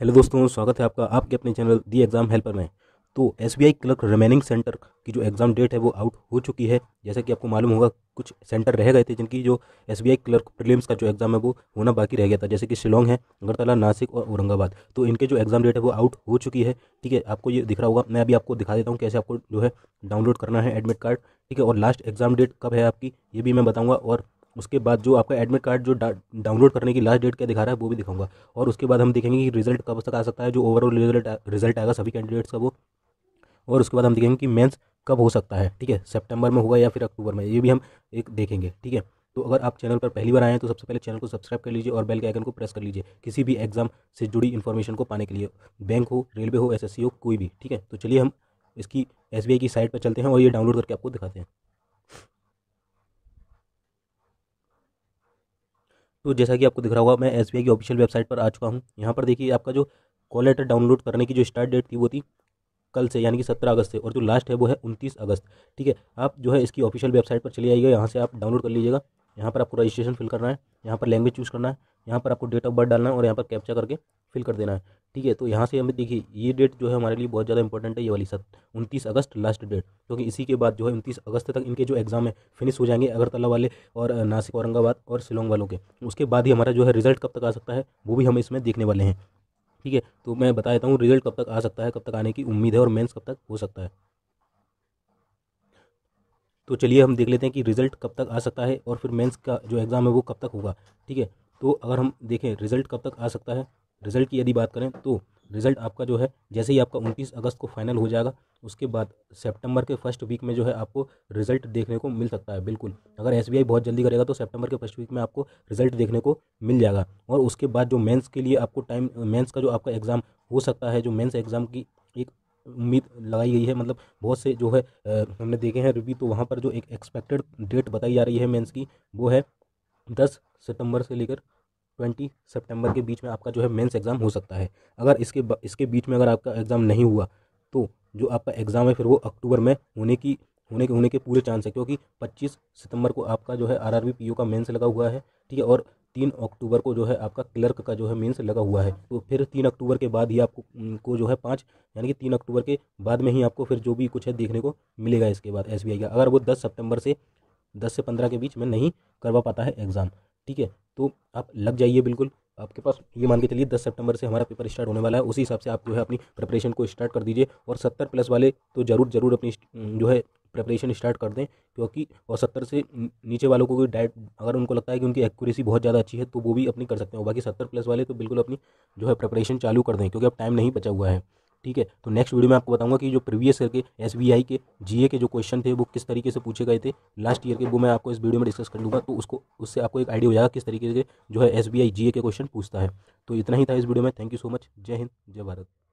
hello दोस्तों स्वागत है आपका आपके अपने चैनल दी एग्ज़ाम हेल्पर में तो S B I clerk remaining centre की जो एग्ज़ाम डेट है वो आउट हो चुकी है जैसा कि आपको मालूम होगा कुछ सेंटर रह गए थे जिनकी जो S B I clerk prelims का जो एग्ज़ाम है वो होना बाकी रह गया था जैसे कि शिलोंग है अगरतला नासिक और औरंगाबाद तो इनके जो एग्ज़ाम डेट है वो आउट हो चुकी है ठीक है आपको ये दिख रहा होगा मैं अभी आपको दिखा देता हूँ कैसे आपको जो है डाउनलोड करना है एडमिट कार्ड ठीक है और लास्ट एग्ज़ाम डेट कब है आपकी ये भी मैं बताऊँगा और उसके बाद जो आपका एडमिट कार्ड जो डाउनलोड करने की लास्ट डेट क्या दिखा रहा है वो भी दिखाऊंगा और उसके बाद हम देखेंगे कि रिजल्ट कब तक आ सकता है जो ओवरऑल रिजल्ट रिजल्ट आएगा सभी कैंडिडेट्स का वो और उसके बाद हम देखेंगे कि मेंस कब हो सकता है ठीक है सितंबर में होगा या फिर अक्टूबर में ये भी हम एक देखेंगे ठीक है तो अगर आप चैनल पर पहली बार आए हैं तो सबसे पहले चैनल को सब्सक्राइब कर लीजिए और बेल के आइकन को प्रेस कर लीजिए किसी भी एग्जाम से जुड़ी इन्फॉर्मेशन को पाने के लिए बैंक हो रेलवे हो एसएससी हो कोई भी ठीक है तो चलिए हम इसकी एसबीआई की साइट पर चलते हैं और ये डाउनलोड करके आपको दिखाते हैं तो जैसा कि आपको दिख रहा होगा मैं एस की ऑफिशियल वेबसाइट पर आ चुका हूँ यहाँ पर देखिए आपका जो कॉल लेटर डाउनलोड करने की जो स्टार्ट डेट थी वो थी कल से यानी कि सत्रह अगस्त से और जो लास्ट है वो है उनतीस अगस्त ठीक है आप जो है इसकी ऑफिशियल वेबसाइट पर चले आइएगा यहाँ से आप डाउनलोड कर लीजिएगा यहाँ पर आपको रजिस्ट्रेशन फिल करना है यहाँ पर लैंग्वेज चूज़ करना है यहाँ पर आपको डेट ऑफ बर्थ डालना है और यहाँ पर कैप्चा करके फिल कर देना है ठीक है तो यहाँ से हमें देखिए ये डेट जो है हमारे लिए बहुत ज़्यादा इंपॉर्टेंट है ये वाली सत उनतीस अगस्त लास्ट डेट क्योंकि इसी के बाद जो है उनतीस अगस्त तक इनके जो एग्ज़ाम है फिनिश हो जाएंगे अगरतला वाले और नासिक औरंगाबाद और शिलोंग वालों के उसके बाद ही हमारा जो है रिजल्ट कब तक आ सकता है वो भी हम इसमें देखने वाले हैं ठीक है तो मैं बता देता हूँ रिजल्ट कब तक आ सकता है कब तक आने की उम्मीद है और मेन्स कब तक हो सकता है तो चलिए हम देख लेते हैं कि रिजल्ट कब तक आ सकता है और फिर मेंस का जो एग्ज़ाम है वो कब तक होगा ठीक है तो अगर हम देखें रिजल्ट कब तक आ सकता है रिज़ल्ट की यदि बात करें तो रिज़ल्ट आपका जो है जैसे ही आपका 29 अगस्त को फाइनल हो जाएगा उसके बाद सितंबर के फर्स्ट वीक में जो है आपको रिज़ल्ट देखने को मिल सकता है बिल्कुल अगर एस बहुत जल्दी करेगा तो सितंबर के फर्स्ट वीक में आपको रिज़ल्ट देखने को मिल जाएगा और उसके बाद जो मेंस के लिए आपको टाइम मेंस का जो आपका एग्ज़ाम हो सकता है जो मेंस एग्ज़ाम की एक उम्मीद लगाई गई है मतलब बहुत से जो है हमने देखे हैं रिव्यू तो वहाँ पर जो एक एक्सपेक्टेड डेट बताई जा रही है मेंस की वो है दस सितंबर से लेकर ट्वेंटी सितंबर के बीच में आपका जो है मेंस एग्ज़ाम हो सकता है अगर इसके इसके बीच में अगर आपका एग्ज़ाम नहीं हुआ तो जो आपका एग्ज़ाम है फिर वो अक्टूबर में होने की होने के होने के पूरे चांस है क्योंकि 25 सितंबर को आपका जो है आरआरबी पीओ का मेंस लगा हुआ है ठीक है और तीन अक्टूबर को जो है आपका क्लर्क का जो है मेंस लगा हुआ है तो फिर तीन अक्टूबर के बाद ही आपको को जो है पाँच यानी कि तीन अक्टूबर के बाद में ही आपको फिर जो भी कुछ है देखने को मिलेगा इसके बाद एस का अगर वो दस सेप्टेम्बर से दस से पंद्रह के बीच में नहीं करवा पाता है एग्ज़ाम ठीक है तो आप लग जाइए बिल्कुल आपके पास ये मान के चलिए दस सितंबर से हमारा पेपर स्टार्ट होने वाला है उसी हिसाब से आप जो है अपनी प्रिपरेशन को स्टार्ट कर दीजिए और सत्तर प्लस वाले तो ज़रूर ज़रूर अपनी जो है प्रिपरेशन स्टार्ट कर दें क्योंकि और सत्तर से नीचे वालों को भी डाइट अगर उनको लगता है कि उनकी एक्यूरेसी बहुत ज़्यादा अच्छी है तो वो भी अपनी कर सकते हैं बाकी सत्तर प्लस वाले तो बिल्कुल अपनी जो है प्रिपरेशन चालू कर दें क्योंकि अब टाइम नहीं बचा हुआ है ठीक है तो नेक्स्ट वीडियो में आपको बताऊंगा कि जो प्रीवियस ईयर के एस के जी के जो क्वेश्चन थे वो किस तरीके से पूछे गए थे लास्ट ईयर के वो मैं आपको इस वीडियो में डिस्कस कर लूँगा तो उसको उससे आपको एक आइडिया हो जाएगा किस तरीके से जो है एस बी के क्वेश्चन पूछता है तो इतना ही था इस वीडियो में थैंक यू सो मच जय हिंद जय भारत